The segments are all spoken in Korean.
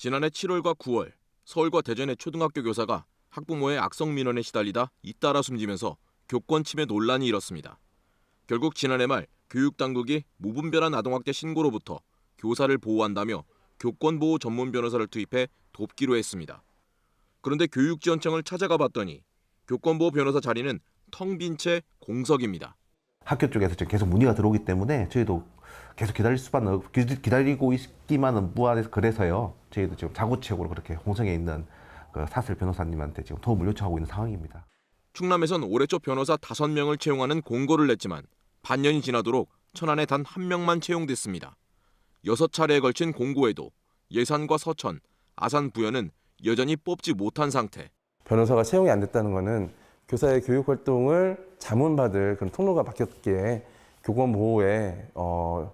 지난해 7월과 9월 서울과 대전의 초등학교 교사가 학부모의 악성 민원에 시달리다 잇따라 숨지면서 교권 침해 논란이 일었습니다. 결국 지난해 말 교육당국이 무분별한 아동학대 신고로부터 교사를 보호한다며 교권보호 전문 변호사를 투입해 돕기로 했습니다. 그런데 교육지원청을 찾아가 봤더니 교권보호 변호사 자리는 텅 빈 채 공석입니다. 학교 쪽에서 계속 문의가 들어오기 때문에 저희도 계속 기다릴 수밖에 없, 고 기다리고 있기만 은 무한해서 그래서요. 저희도 지금 자구책으로 그렇게 홍성에 있는 그 사슬 변호사님한테 지금 도움을 요청하고 있는 상황입니다. 충남에선 올해초 변호사 다섯 명을 채용하는 공고를 냈지만 반년이 지나도록 천안에 단 한 명만 채용됐습니다. 여섯 차례에 걸친 공고에도 예산과 서천, 아산 부여는 여전히 뽑지 못한 상태. 변호사가 채용이 안 됐다는 것은 교사의 교육 활동을 자문받을 그런 통로가 바뀌었기에 교권 보호에 어,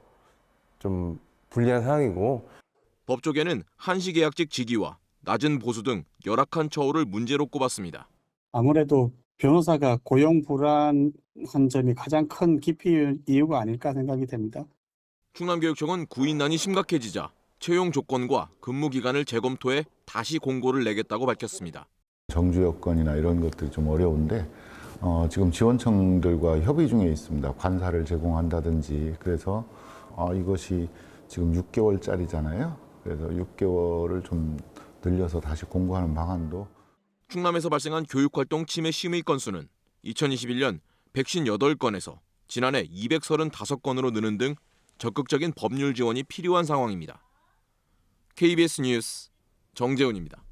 좀 불리한 상황이고 법조계는 한시계약직 직위와 낮은 보수 등 열악한 처우를 문제로 꼽았습니다. 아무래도 변호사가 고용 불안한 점이 가장 큰 깊이 이유가 아닐까 생각이 됩니다. 충남교육청은 구인난이 심각해지자 채용 조건과 근무 기간을 재검토해 다시 공고를 내겠다고 밝혔습니다. 정주 여건이나 이런 것들이 좀 어려운데 어, 지금 지원청들과 협의 중에 있습니다. 관사를 제공한다든지 그래서 아 이것이 지금 6개월짜리잖아요. 그래서 6개월을 좀 늘려서 다시 공부하는 방안도 충남에서 발생한 교육활동 침해 심의 건수는 2021년 158건에서 지난해 235건으로 느는 등 적극적인 법률 지원이 필요한 상황입니다. KBS 뉴스 정재훈입니다.